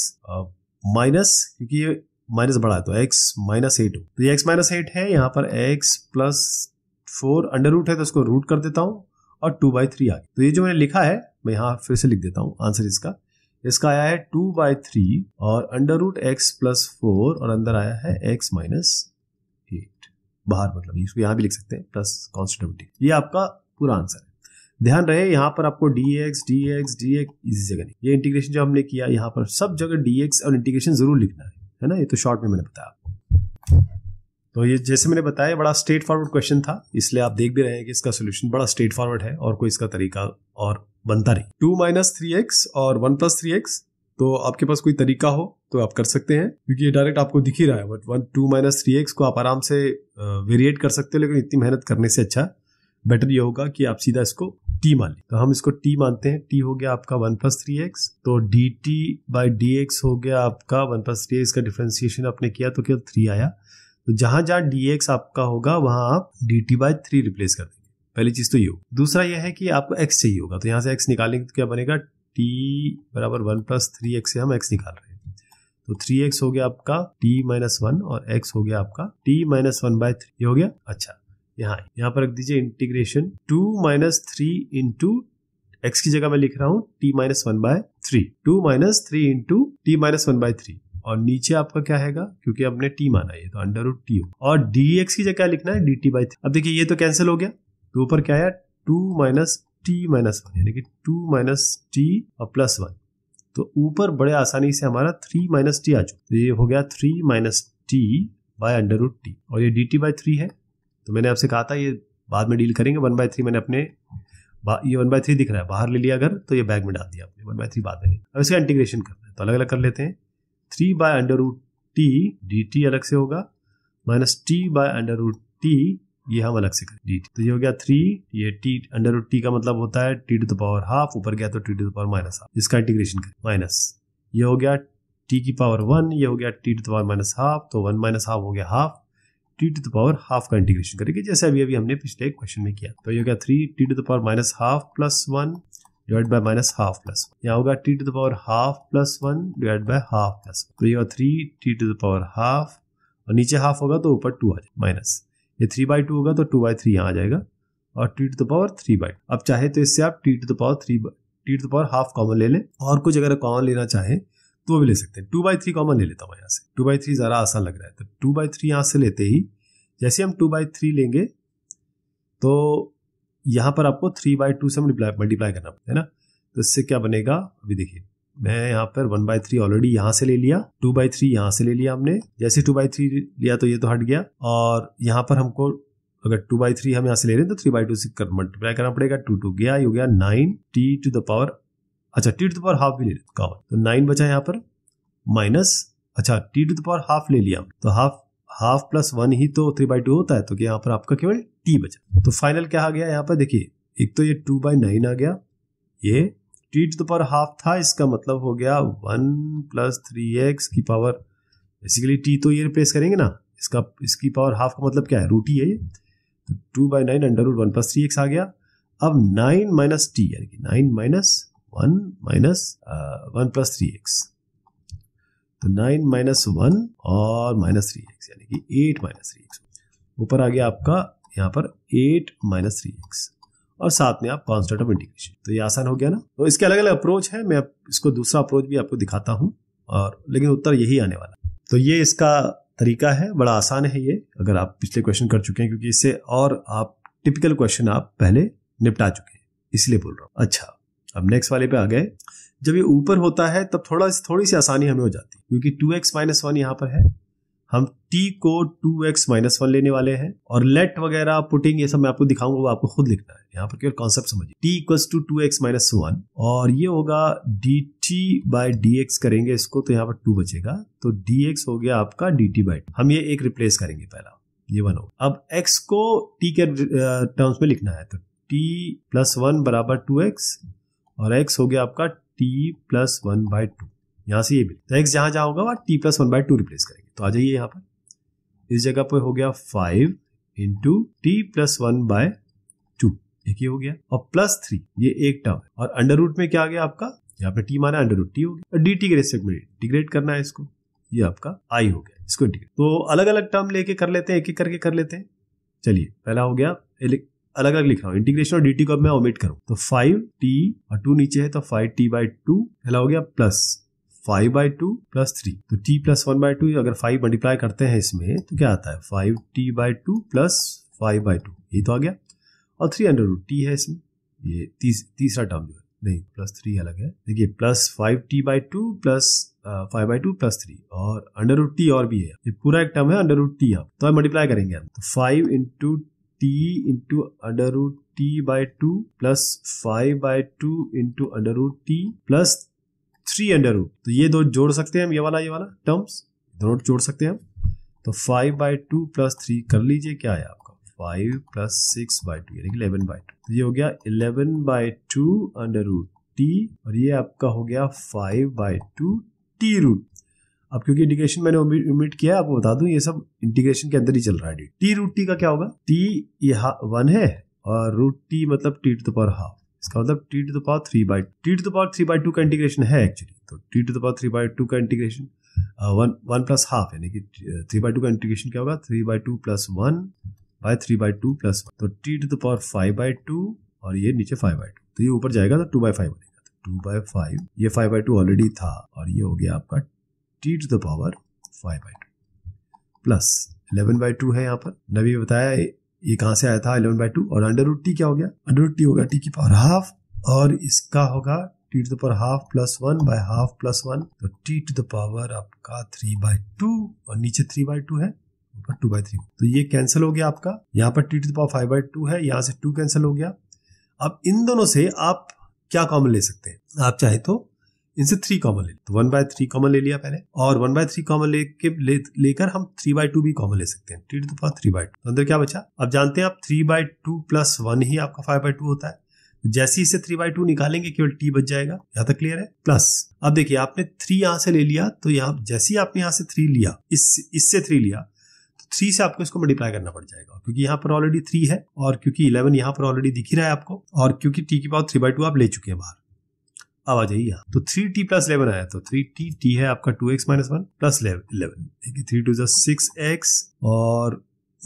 माइनस क्योंकि ये माइनस बढ़ा तो एक्स माइनस एट हो तो ये एक्स माइनस एट है यहाँ पर x plus four under root है तो उसको रूट कर देता हूँ और टू बाई थ्री आ गया तो ये जो मैंने लिखा है मैं यहाँ फिर से लिख देता हूँ आंसर इसका इसका आया है टू बाई थ्री और under root x plus four और अंदर आया है एक्स माइनस एट बाहर मतलब इसको यहाँ भी लिख सकते हैं प्लस कॉन्स्टेबिलिटी ये आपका पूरा आंसर है ध्यान रहे यहाँ पर आपको d x d x d x इसी जगह नहीं ये इंटीग्रेशन जो हमने किया यहाँ पर सब जगह डी एक्स और इंटीग्रेशन जरूर लिखना है है ना ये तो शॉर्ट में मैंने बताया आपको तो ये जैसे मैंने बताया बड़ा स्ट्रेट फॉरवर्ड क्वेश्चन था इसलिए आप देख भी रहे हैं कि इसका सोल्यूशन बड़ा स्ट्रेट फॉरवर्ड है और कोई इसका तरीका और बनता नहीं टू माइनस थ्री एक्स और वन प्लस थ्री एक्स तो आपके पास कोई तरीका हो तो आप कर सकते हैं क्योंकि ये डायरेक्ट आपको दिख ही रहा है but one two minus three x को आप आराम से वेरिएट कर सकते हो लेकिन इतनी मेहनत करने से अच्छा बेटर ये होगा कि आप सीधा इसको टी मान ली तो हम इसको टी मानते हैं टी हो गया आपका वन प्लस थ्री एक्स तो d T by D x हो गया आपका वन प्लस थ्री एक्स का डिफ्रेंसिएशन आपने किया तो क्या थ्री आया तो जहां जहां डी एक्स आपका होगा वहां आप d T by three replace कर देंगे पहली चीज तो ये हो दूसरा यह है कि आपको एक्स चाहिए होगा तो यहाँ से एक्स निकालेंगे तो क्या बनेगा टी बराबर वन प्लस थ्री एक्स से हम एक्स निकाल रहे हैं तो थ्री एक्स हो गया आपका टी माइनस वन और एक्स हो गया आपका t minus one by three हो गया अच्छा यहाँ यहाँ पर रख दीजिए integration two minus three into x की जगह मैं लिख रहा हूँ t minus one by three two minus three into t minus one by three और नीचे आपका क्या हैगा क्योंकि आपने टी माना है तो अंडर रूट टी और डी एक्स की जगह क्या लिखना है डी टी बाई थ्री अब देखिए ये तो कैंसिल हो गया तो ऊपर क्या आया two minus t minus one यानी कि टू माइनस टी और प्लस वन तो ऊपर बड़े आसानी से हमारा थ्री माइनस टी आ चुका तो ये हो गया three minus t by under root T और ये डी टी बाई थ्री है तो मैंने आपसे कहा था ये बाद में डील करेंगे वन बाय थ्री मैंने अपने ये वन बाय थ्री दिख रहा है बाहर ले लिया अगर तो ये बैग में डाल दिया आपने वन बाय थ्री बाद में लेंगे अब इसका इंटीग्रेशन करना है तो अलग अलग कर लेते हैं three by under root T D t अलग से होगा minus t by under root t ये हम अलग से करें डी टी तो ये हो गया थ्री ये टी अंडर रूट टी का मतलब होता है T to the power half ऊपर गया तो T to the power minus half इसका इंटीग्रेशन करें माइनस ये हो गया टी की पावर वन ये हो गया t to the power minus half तो वन माइनस हाफ हो गया half t to the power half का इंटीग्रेशन करेंगे जैसे अभी अभी हमने पिछले क्वेश्चन में किया तो ये हो गया three t to the power minus half plus one divide by minus half plus यहाँ होगा T to the power half plus one divide by half plus तो ये होगा three t to the power half और नीचे half होगा तो ऊपर टू आ जाए माइनस ये थ्री बाई टू होगा तो टू बाई थ्री यहाँ आ जाएगा और T to the power three by अब चाहे तो इससे आप t to the power three t to the power half common ले लें और कुछ अगर कॉमन लेना चाहें तो वो भी ले सकते हैं टू बाई थ्री कॉमन ले लेता हूँ यहाँ से टू बाई थ्री ज़्यादा आसान लग रहा है तो टू बाई थ्री यहाँ से लेते ही जैसे हम टू बाई थ्री लेंगे तो यहाँ पर आपको थ्री बाई टू से मल्टीप्लाई करना है ना तो इससे क्या बनेगा अभी देखिए मैं यहाँ पर वन बाई थ्री ऑलरेडी यहाँ से ले लिया टू बाई थ्री यहाँ से ले लिया हमने जैसे टू बाई थ्री लिया तो ये तो हट गया और यहाँ पर हमको अगर टू बाई थ्री हम यहाँ से ले रहे हैं तो थ्री बाई टू से मल्टीप्लाई करना पड़ेगा टू टू गया ये हो गया nine t to the power अच्छा टी टू पावर हाफ भी ले लेते कावन तो नाइन बचा यहाँ पर माइनस अच्छा टी टू पावर हाफ ले लिया तो हाफ हाफ प्लस वन ही तो थ्री बाई टू होता है तो यहाँ पर आपका केवल टी बचा तो फाइनल क्या आ गया यहाँ पर देखिए एक तो ये टू बाई नाइन आ गया ये टी टू पावर हाफ था इसका मतलब हो गया वन प्लस थ्री एक्स की पावर बेसिकली टी तो ये रिप्लेस करेंगे ना इसका इसकी पावर हाफ का मतलब क्या है रूट ही है ये तो two by nine under root one plus three x आ गया अब नाइन माइनस टी यानी कि nine minus one minus one plus three x तो नाइन माइनस वन और माइनस थ्री एक्स यानी कि एट माइनस थ्री एक्स ऊपर आ गया आपका यहाँ पर एट माइनस थ्री एक्स और साथ में आप कॉन्स्टेंट ऑफ इंटीग्रेशन तो ये आसान हो गया ना तो इसके अलग अलग अप्रोच है मैं इसको दूसरा अप्रोच भी आपको दिखाता हूँ और लेकिन उत्तर यही आने वाला तो ये इसका तरीका है बड़ा आसान है ये अगर आप पिछले क्वेश्चन कर चुके हैं क्योंकि इससे और आप टिपिकल क्वेश्चन आप पहले निपटा चुके हैं इसलिए बोल रहा हूँ अच्छा अब नेक्स्ट वाले पे आ गए जब ये ऊपर होता है तब थोड़ा थोड़ी सी आसानी हमें हो जाती है क्योंकि टू एक्स माइनस वन यहाँ पर है हम t को टू एक्स माइनस वन लेने वाले हैं और लेट वगैरह पुटिंग ये सब मैं आपको दिखाऊंगा वो आपको खुद लिखना है यहाँ पर केवल कॉन्सेप्ट समझिए t equals to two x minus one और ये होगा D T by D x करेंगे इसको तो यहाँ पर टू बचेगा तो डी एक्स हो गया आपका डी टी बाई हम ये एक रिप्लेस करेंगे पहला ये वन होगा अब x को t के टर्म्स में लिखना है तो t प्लस वन बराबर टू एक्स और एक्स हो गया आपका t plus one by two यहाँ से ये भी तो एक्स जहाँ जहाँ होगा वहाँ t plus one by two replace करेंगे तो आ जाइए यहाँ पर इस जगह पर हो गया five into t plus one by two एक ही हो गया और प्लस थ्री ये एक टर्म है और अंडर रूट में क्या आ गया आपका यहाँ पे टी माना अंडर रूट टी हो गया और डी टी के रेस्पेक्ट में इंटीग्रेट करना है इसको ये आपका आई हो गया इसको इंटीग्रेट तो अलग अलग टर्म लेके कर लेते हैं एक एक करके कर लेते हैं चलिए पहला हो गया अलग अलग लिख रहा हूँ इंटीग्रेशन और डीटी को अब मैं ओमिट करूँ तो फाइव टी और टू नीचे है तो फाइव टी बाई टू पहला हो गया plus five by two plus three तो t plus one by two अगर फाइव मल्टीप्लाई करते हैं इसमें तो क्या आता है five t by two plus five by two ये तो आ गया और थ्री अंडर रूट टी है इसमें ये तीस, तीसरा टर्म जो है नहीं प्लस थ्री अलग है देखिए plus five t by two plus five by two plus three और अंडर रूट टी और भी है ये पूरा एक टर्म है अंडर रूट टी आप तो मल्टीप्लाई करेंगे हम तो five into T into under root T by two plus five by two into under root T plus three under root तो ये दो जोड़ सकते हैं हम ये वाला ये वाला टर्म्स दोनों जोड़ सकते हैं हम तो five by two plus three कर लीजिए क्या आया आपका five plus six by two यानी इलेवन बाई टू तो ये हो गया eleven by two under root T और ये आपका हो गया five by two T root अब क्योंकि इंटीग्रेशन मैंने उम्मीद किया है आपको बता दूं ये सब इंटीग्रेशन के अंदर ही चल रहा है टी रूट टी का क्या होगा टी यहाँ वन है और रूट टी मतलब टी टू पावर हाफ इसका मतलब T to power three by T to power three by two का इंटीग्रेशन है एक्चुअली तो T to power three by two का integration one one plus half यानी कि थ्री बाई टू का integration क्या होगा three by two plus one by three by two plus तो T to power five by two और ये नीचे फाइव बाई टू तो ये ऊपर जाएगा तो टू बाई फाइव बनेगा टू बाई फाइव ये फाइव बाई टू ऑलरेडी था और ये हो गया आपका T to the power five by two plus eleven by two है यहाँ पर नबी बताया ये कहाँ से आया था इलेवन बाई टू और अंडर रूट टी क्या हो गया अंडर रूट टी होगा टी की पावर हाफ और इसका होगा T to the power half plus one by half plus one तो टी टू द पावर आपका थ्री बाय टू और नीचे थ्री बाय टू है ऊपर टू बाय थ्री तो ये कैंसिल हो गया आपका यहाँ पर T to the power five by two है यहाँ से टू कैंसिल हो गया अब इन दोनों से आप क्या कॉमन ले सकते हैं आप चाहे तो इनसे थ्री कॉमन ले तो वन बाय थ्री कॉमन ले लिया पहले और वन बाय थ्री कॉमन लेके लेकर ले हम थ्री बाय टू भी कॉमन ले सकते हैं T to power three by two अंदर क्या बचा अब जानते हैं आप three by two plus one ही आपका फाइव बाय टू होता है जैसे ही इसे थ्री बाय टू निकालेंगे केवल टी बच जाएगा यहाँ तक क्लियर है प्लस अब देखिए आपने थ्री यहाँ से ले लिया तो यहाँ जैसे ही आपने यहाँ से थ्री लिया इस इससे थ्री लिया तो थ्री से आपको इसको मल्टीप्लाई करना पड़ जाएगा क्योंकि यहाँ पर ऑलरेडी थ्री है और क्योंकि इलेवन यहाँ पर ऑलरेडी दिख ही रहा है आपको और क्योंकि टी की पावर थ्री बाय टू आप ले चुके हैं बाहर अब आ जाइए तो थ्री टी प्लस इलेवन आया तो थ्री टी टी है आपका two x minus one plus eleven three two six X और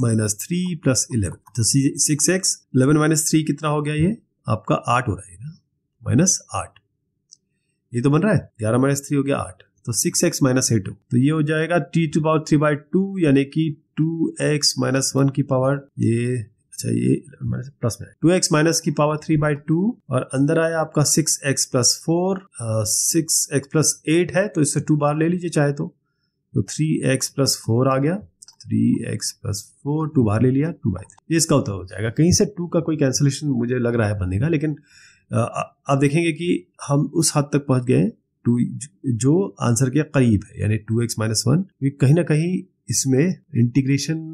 माइनस थ्री प्लस इलेवन तो six X eleven minus three कितना हो गया ये आपका आठ हो रहा है ना माइनस आठ ये तो बन रहा है ग्यारह माइनस थ्री हो गया आठ तो सिक्स एक्स माइनस एट हो तो ये हो जाएगा T to power three by two यानी कि टू एक्स माइनस वन की पावर ये अच्छा ये प्लस में टू एक्स माइनस की पावर थ्री बाई टू और अंदर आया आपका six X plus four six X plus eight है तो इससे टू बार ले लीजिए चाहे तो थ्री एक्स प्लस फोर आ गया three x plus four two बाहर ले लिया टू बाई थ्री ये इसका उत्तर हो जाएगा कहीं से टू का कोई कैंसिलेशन मुझे लग रहा है बनेगा लेकिन uh, आप देखेंगे कि हम उस हद तक पहुंच गए टू जो आंसर के करीब है यानी टू एक्स माइनस वन कहीं ना कहीं इसमें इंटीग्रेशन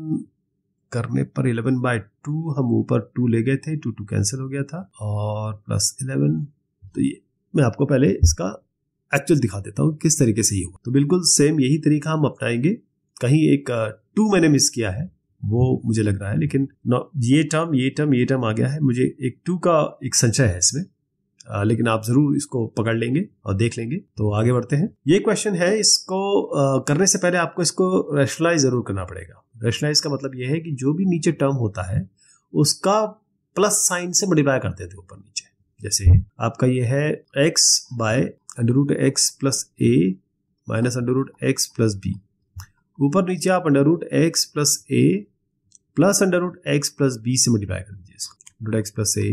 करने पर 11 बाय टू हम ऊपर टू ले गए थे टू टू कैंसिल हो गया था और प्लस 11 तो ये मैं आपको पहले इसका एक्चुअल दिखा देता हूँ किस तरीके से ये हुआ तो बिल्कुल सेम यही तरीका हम अपनाएंगे कहीं एक टू मैंने मिस किया है वो मुझे लग रहा है लेकिन ये टर्म ये टर्म ये टर्म आ गया है मुझे एक टू का एक संचय है इसमें लेकिन आप जरूर इसको पकड़ लेंगे और देख लेंगे तो आगे बढ़ते हैं ये क्वेश्चन है इसको करने से पहले आपको इसको रेशनलाइज जरूर करना पड़ेगा रेशनलाइज का मतलब यह है कि जो भी नीचे टर्म होता है उसका प्लस साइन से मल्टीप्लाई करते थे ऊपर नीचे जैसे आपका ये है X by under root x plus A minus under root x plus B ऊपर नीचे आप under root x plus A plus under root x plus B से मल्टीप्लाई कर दीजिए इसको under root x plus A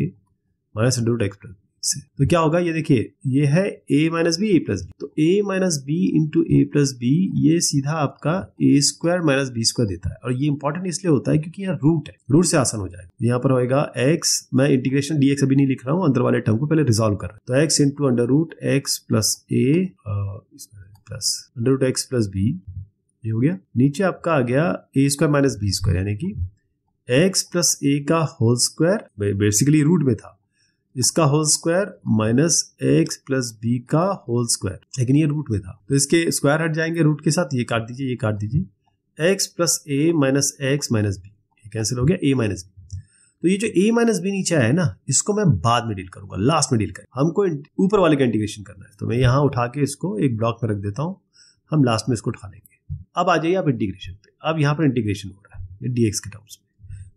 minus under root x plus से तो क्या होगा ये देखिए ये है A minus B A plus B तो A minus B into A plus B ये सीधा आपका A square minus B square देता है और ये इंपॉर्टेंट इसलिए होता है क्योंकि यहाँ रूट है रूट से आसान हो जाएगा यहाँ पर होगा एक्स मैं इंटीग्रेशन डी अभी नहीं लिख रहा हूँ अंदर वाले टर्म को पहले रिजोल्व कर रहा हूँ तो X into under root x plus A plus under root x plus B ये हो गया नीचे आपका आ गया A square minus B square यानी कि एक्स प्लस ए का होल स्क्वायर बेसिकली रूट में था इसका whole square minus X plus B का होल स्क्वायर लेकिन ये रूट में था तो इसके स्क्वायर हट जाएंगे रूट के साथ ये काट दीजिए ये काट दीजिए X plus A minus X minus B ये कैंसिल हो गया ए माइनस बी तो ये जो ए माइनस बी नीचे आया है ना इसको मैं बाद में डील करूंगा लास्ट में डील कर हमको ऊपर वाले का इंटीग्रेशन करना है तो मैं यहाँ उठा के इसको एक ब्लॉक में रख देता हूँ हम लास्ट में इसको उठा लेंगे अब आ जाइए आप इंटीग्रेशन पे अब यहाँ पर इंटीग्रेशन हो रहा है डी एक्स के टर्म्स में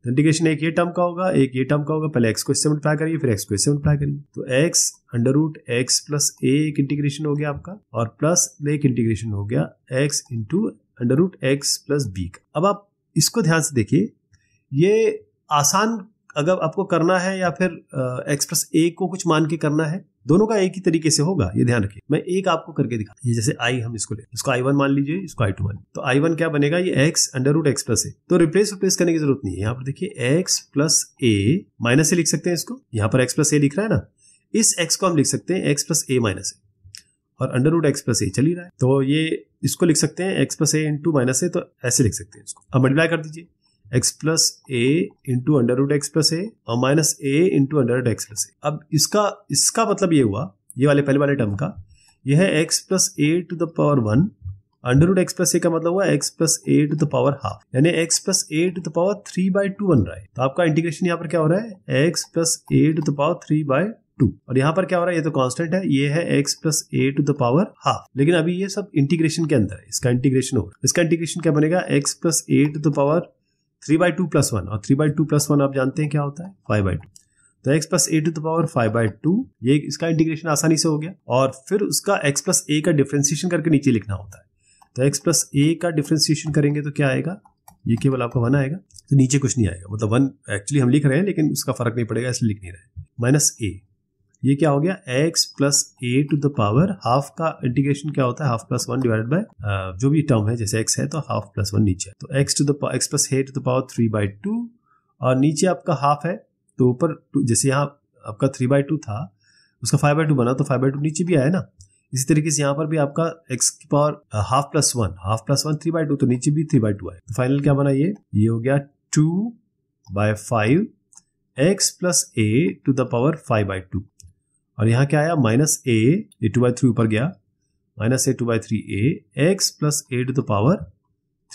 इंटीग्रेशन एक ये टर्म का होगा एक ये टर्म का होगा पहले एक्स को इससे मल्टीप्लाई करिए फिर एक्स को इससे मल्टीप्लाई करिए तो X under root x plus A एक इंटीग्रेशन हो गया आपका और प्लस एक इंटीग्रेशन हो गया X into under root x plus B का अब आप इसको ध्यान से देखिए ये आसान अगर आपको करना है या फिर एक्सप्रेस ए को कुछ मान के करना है दोनों का एक ही तरीके से होगा ये ध्यान रखिए मैं एक आपको करके दिखा ये जैसे आई हम इसको ले इसको आई वन मान लीजिए इसको आई टू मान तो आई वन क्या बनेगा ये X under root x plus A तो रिप्लेस रिप्लेस करने की जरूरत नहीं है यहाँ पर देखिए X plus A minus A लिख सकते हैं इसको यहाँ पर एक्स प्लस ए लिख रहा है ना इस एक्स को हम लिख सकते हैं X plus A minus A और under root x plus A चल ही रहा है तो ये इसको लिख सकते हैं X plus A into minus A तो ऐसे लिख सकते हैं इसको अब मल्टीप्लाई कर दीजिए X plus A into under root x plus A और minus A into under root x plus A अब इसका इसका मतलब ये हुआ ये वाले पहले वाले टर्म का यह है x plus A to the power one under root x plus A का मतलब हुआ x plus A to the power half यानी x plus A to the power three by two बन रहा है तो आपका इंटीग्रेशन यहाँ पर क्या हो रहा है x plus A to the power three by two और यहाँ पर क्या हो रहा है ये तो कांस्टेंट है ये है x plus A to the power half लेकिन अभी ये सब इंटीग्रेशन के अंदर है इसका इंटीग्रेशन हो रहा है इसका इंटीग्रेशन क्या बनेगा X plus A to the power three by two plus one और three by two plus one आप जानते हैं क्या होता है फाइव बाई टू तो x plus A to the power five by two ये इसका इंटीग्रेशन आसानी से हो गया और फिर उसका एक्स प्लस ए का डिफ्रेंसिएशन करके नीचे लिखना होता है तो एक्स प्लस ए का डिफ्रेंसिएशन करेंगे तो क्या आएगा ये केवल आपका वन आएगा तो नीचे कुछ नहीं आएगा मतलब वन एक्चुअली हम लिख रहे हैं लेकिन उसका फर्क नहीं पड़ेगा इसलिए लिख नहीं रहे माइनस ए ये क्या हो गया x plus A to the power half का इंटीग्रेशन क्या होता है half plus one divided by जो भी टर्म है जैसे एक्स है तो हाफ प्लस वन नीचे तो X to the X plus A to the power three by two और नीचे आपका हाफ है तो ऊपर जैसे यहाँ आपका थ्री बाई टू था उसका फाइव बाई टू बना तो फाइव बाई टू नीचे भी आया ना इसी तरीके से यहाँ पर भी आपका एक्स की power half plus one half plus one three by two तो नीचे भी थ्री बाई टू आए तो फाइनल क्या बना ये ये हो गया two by five X plus A to the power five by two और यहाँ क्या आया minus A A two by three ऊपर गया minus A two by three A X plus A to the power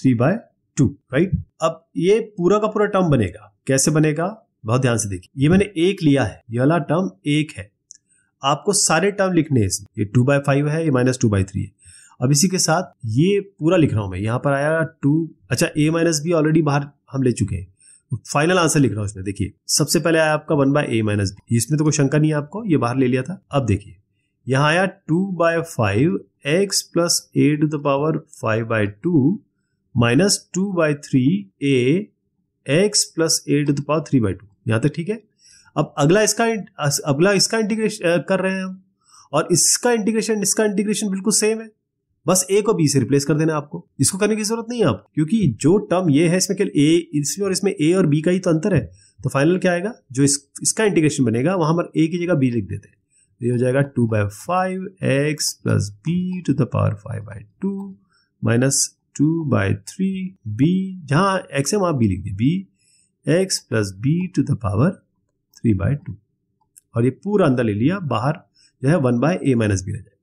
three by two right अब ये पूरा का पूरा टर्म बनेगा कैसे बनेगा बहुत ध्यान से देखिए ये मैंने एक लिया है ये वाला टर्म एक है आपको सारे टर्म लिखने हैं ये टू बाय फाइव है ये माइनस टू बाई थ्री है अब इसी के साथ ये पूरा लिख रहा हूं मैं यहाँ पर आया टू अच्छा ए माइनस बी ऑलरेडी बाहर हम ले चुके हैं फाइनल आंसर लिख रहा हूं इसमें देखिए सबसे पहले आया आपका one by A minus B इसमें तो कोई शंका नहीं है आपको ये बाहर ले लिया था अब देखिए यहां आया two by five X plus A to the power five by two minus two by three A X plus A to the power three by two यहां तक ठीक है अब अगला इसका अगला इसका इंटीग्रेशन कर रहे हैं हम और इसका इंटीग्रेशन इसका इंटीग्रेशन बिल्कुल सेम है बस ए को बी से रिप्लेस कर देना आपको इसको करने की जरूरत नहीं है आप क्योंकि जो टर्म ये है इसमें केवल ए इसमें और इसमें ए और बी का ही तो अंतर है तो फाइनल क्या आएगा जो इस, इसका इंटीग्रेशन बनेगा वहां पर ए की जगह बी लिख देते हैं तो ये हो जाएगा two by five X plus B to the power five by two minus two by three B जहां एक्स है वहां बी लिख दिए B X plus B to the power three by two और ये पूरा अंदर ले लिया बाहर जो है one by A minus B रह जाएगा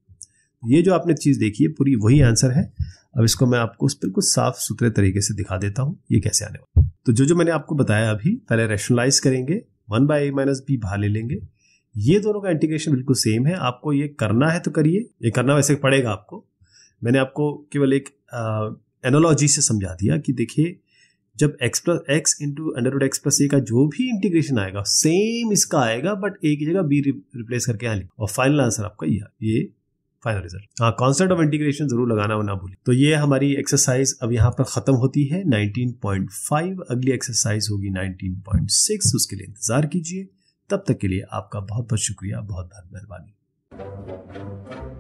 ये जो आपने चीज़ देखी है पूरी वही आंसर है अब इसको मैं आपको बिल्कुल साफ सुथरे तरीके से दिखा देता हूँ ये कैसे आने वाला तो जो जो मैंने आपको बताया अभी पहले रेशनलाइज करेंगे one by A minus B बाहर ले लेंगे ये दोनों का इंटीग्रेशन बिल्कुल सेम है आपको ये करना है तो करिए ये करना वैसे पड़ेगा आपको मैंने आपको केवल एक एनोलॉजी से समझा दिया कि देखिए जब X plus X into under root x plus A का जो भी इंटीग्रेशन आएगा सेम इसका आएगा बट ए की जगह बी रिप्लेस करके आ लिखा और फाइनल आंसर आपका यह ये फाइनल रिजल्ट हाँ कॉन्सेप्ट ऑफ इंटीग्रेशन जरूर लगाना ना भूलें तो ये हमारी एक्सरसाइज अब यहाँ पर खत्म होती है 19.5 अगली एक्सरसाइज होगी 19.6 उसके लिए इंतजार कीजिए तब तक के लिए आपका बहुत बहुत शुक्रिया बहुत बहुत मेहरबानी